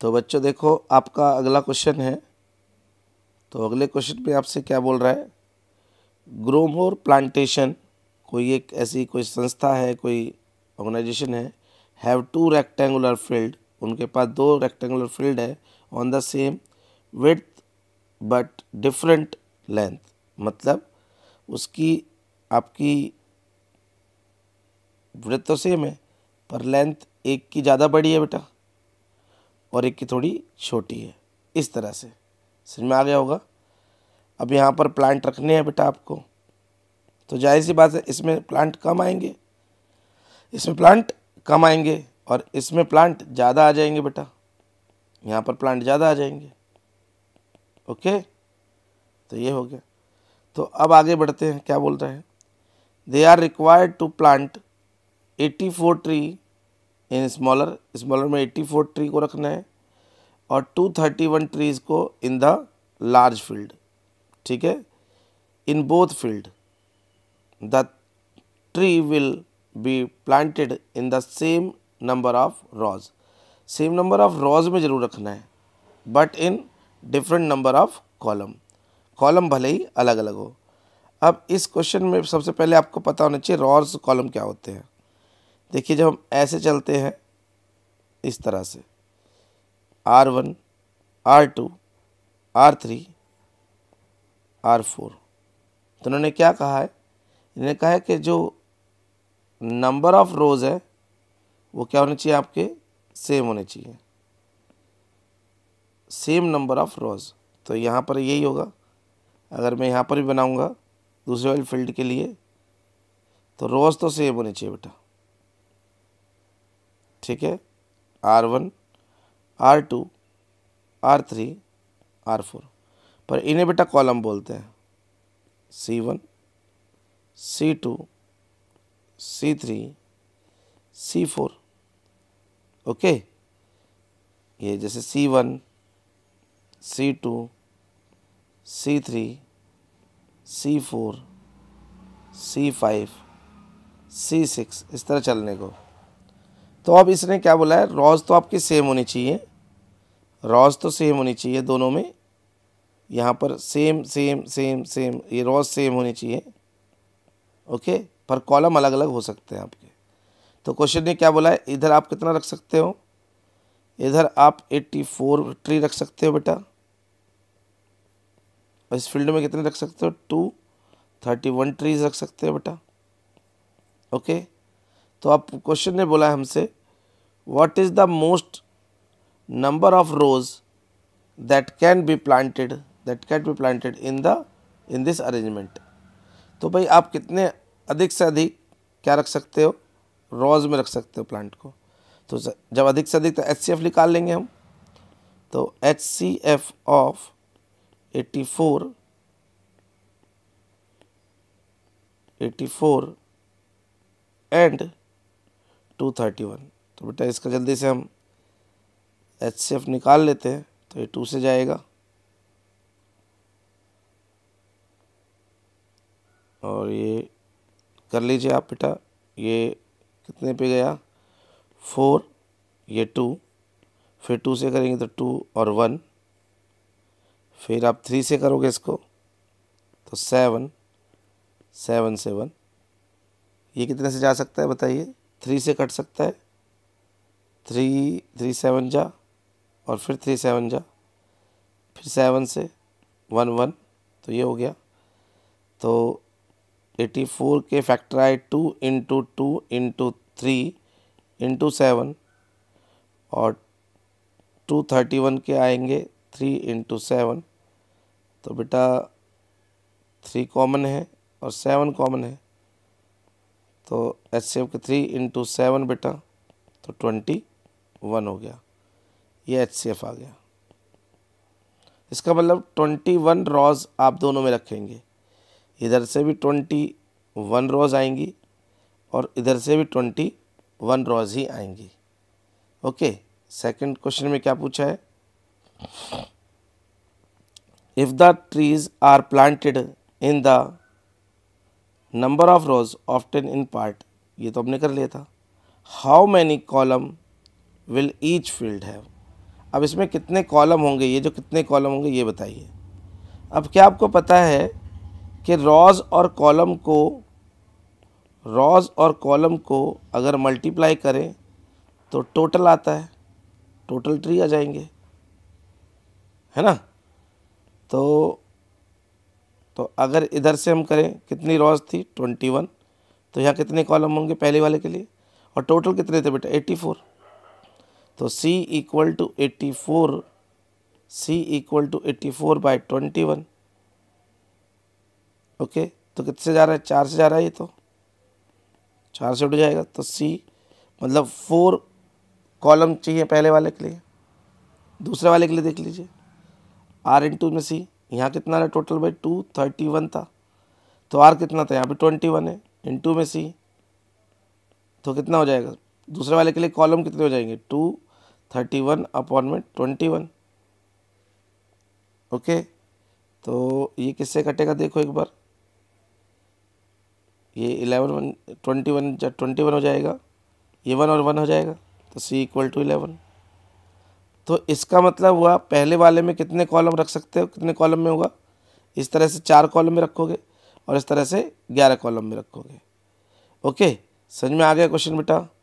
तो बच्चों देखो आपका अगला क्वेश्चन है तो अगले क्वेश्चन में आपसे क्या बोल रहा है ग्रोमोर प्लांटेशन कोई एक ऐसी कोई संस्था है कोई ऑर्गेनाइजेशन है हैव टू रेक्टेंगुलर फील्ड उनके पास दो रेक्टेंगुलर फील्ड है on the same with but different length मतलब उसकी आपकी वृत्त तो सेम है पर लेंथ एक की ज़्यादा बड़ी है बेटा और एक की थोड़ी छोटी है इस तरह से समझ में आ गया होगा अब यहाँ पर प्लांट रखने हैं बेटा आपको तो जाहिर सी बात है इसमें प्लांट कम आएंगे इसमें प्लांट कम आएंगे और इसमें प्लांट ज़्यादा आ जाएंगे बेटा यहाँ पर प्लांट ज़्यादा आ जाएंगे ओके तो ये हो गया तो अब आगे बढ़ते हैं क्या बोल रहे हैं they are required to plant 84 tree in smaller smaller में एट्टी फोर ट्री को रखना है और टू थर्टी वन ट्रीज़ को इन द लार्ज फील्ड ठीक है in both field the tree will be planted in the same number of rows same number of rows में ज़रूर रखना है but in different number of column column भले ही अलग अलग हो अब इस क्वेश्चन में सबसे पहले आपको पता होना चाहिए रॉज कॉलम क्या होते हैं देखिए जब हम ऐसे चलते हैं इस तरह से R one R two R three R four तो उन्होंने क्या कहा है इन्होंने कहा है कि जो नंबर ऑफ रोज़ है वो क्या होने चाहिए आपके सेम होने चाहिए सेम नंबर ऑफ़ रोज़ तो यहाँ पर यही होगा अगर मैं यहाँ पर भी बनाऊँगा दूसरे वाले फील्ड के लिए तो रोज़ तो सेम होने चाहिए बेटा ठीक है R one R two R three R four पर इन्हें बेटा कॉलम बोलते हैं C one C two C three C four okay ये जैसे C one C two C three C four C five C six इस तरह चलने को तो अब इसने क्या बोला है रॉज तो आपकी सेम होनी चाहिए रॉज तो सेम होनी चाहिए दोनों में यहाँ पर सेम सेम सेम सेम ये रॉज सेम होनी चाहिए ओके पर कॉलम अलग अलग हो सकते हैं आपके तो क्वेश्चन ने क्या बोला है इधर आप कितना रख सकते हो इधर आप 84 ट्री रख सकते हो बेटा इस फील्ड में कितने रख सकते हो टू थर्टी वन ट्रीज रख सकते हो बेटा ओके तो आप क्वेश्चन ने बोला हमसे what is the most number of rows that can be planted that can be planted in the in this arrangement तो भाई आप कितने अधिक से अधिक क्या रख सकते हो रोज में रख सकते हो प्लांट को तो जब अधिक से अधिक तो एच सी एफ निकाल लेंगे हम तो H C F of eighty four eighty four and two thirty one तो बेटा इसका जल्दी से हम एच सी एफ निकाल लेते हैं तो ये टू से जाएगा और ये कर लीजिए आप बेटा ये कितने पे गया फोर ये टू फिर टू से करेंगे तो टू और वन फिर आप थ्री से करोगे इसको तो सेवन सेवन सेवन ये कितने से जा सकता है बताइए थ्री से कट सकता है थ्री थ्री सेवन जा और फिर थ्री सेवन जा फिर सेवन से वन वन तो ये हो गया तो एटी फोर के फैक्टर आए two into two into three into seven और टू थर्टी वन के आएंगे थ्री इंटू सेवन तो बेटा थ्री कॉमन है और सेवन कॉमन है तो एच सी एफ के थ्री इंटू सेवन बेटा तो ट्वेंटी वन हो गया ये एच सी एफ आ गया इसका मतलब ट्वेंटी वन रोज़ आप दोनों में रखेंगे इधर से भी ट्वेंटी वन रोज़ आएंगी और इधर से भी ट्वेंटी वन रोज़ ही आएंगी ओके सेकंड क्वेश्चन में क्या पूछा है if the trees are planted in the number of rows often in part ये तो हमने कर लिया था how many column will each field have अब इसमें कितने कॉलम होंगे ये जो कितने कॉलम होंगे ये बताइए अब क्या आपको पता है कि रॉज और कॉलम को रॉज और कॉलम को अगर मल्टीप्लाई करें तो टोटल आता है टोटल ट्री आ जाएंगे है ना तो तो अगर इधर से हम करें कितनी रॉज थी ट्वेंटी वन तो यहाँ कितने कॉलम होंगे पहले वाले के लिए और टोटल कितने थे बेटा एट्टी फोर तो C equal to eighty four C equal to eighty four by twenty one okay तो कितने से जा रहा है चार से जा रहा है ये तो चार से उठ जाएगा तो C मतलब फोर कॉलम चाहिए पहले वाले के लिए दूसरे वाले के लिए देख लीजिए आर इन टू में सी यहाँ कितना रहा टोटल भाई टू थर्टी वन था तो आर कितना था यहाँ पे ट्वेंटी वन है इन टू में सी तो कितना हो जाएगा दूसरे वाले के लिए कॉलम कितने हो जाएंगे टू थर्टी वन अपॉन में ट्वेंटी वन ओके तो ये किससे कटेगा देखो एक बार ये eleven one twenty one twenty one हो जाएगा ये वन और वन हो जाएगा तो सी इक्वल टू इलेवन तो इसका मतलब हुआ पहले वाले में कितने कॉलम रख सकते हो कितने कॉलम में होगा इस तरह से चार कॉलम में रखोगे और इस तरह से ग्यारह कॉलम में रखोगे ओके समझ में आ गया क्वेश्चन बेटा